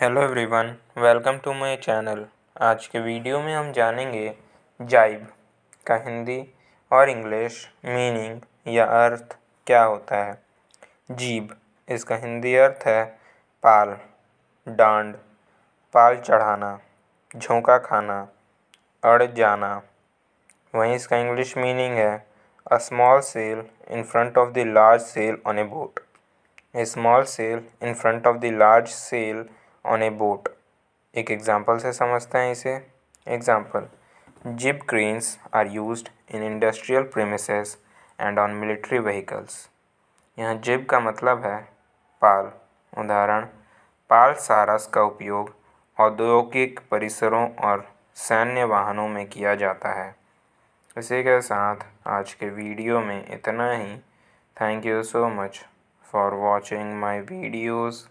hello everyone welcome to my channel आज के video में हम जानेंगे जाइब का हिंदी और इंग्लिश मीनिंग या अर्थ क्या होता है जीब इसका हिंदी अर्थ है पाल डांड पाल चढ़ाना झोंका खाना अड़ जाना वहीं इसका इंग्लिश मीनिंग है a small sail in front of the large sail on a boat a small sail in front of the large sail on a boat एक एग्जाम्पल से समझते हैं इसे example jib cranes are use in industrial premises and on military vehicles यहाँ jib का मतलब है पाल उदाहरण पाल सारस का उपयोग औद्योगिक परिसरों और सैन्य वाहनों में किया जाता है इसी के साथ आज के वीडियो में इतना ही thank you so much for watching my videos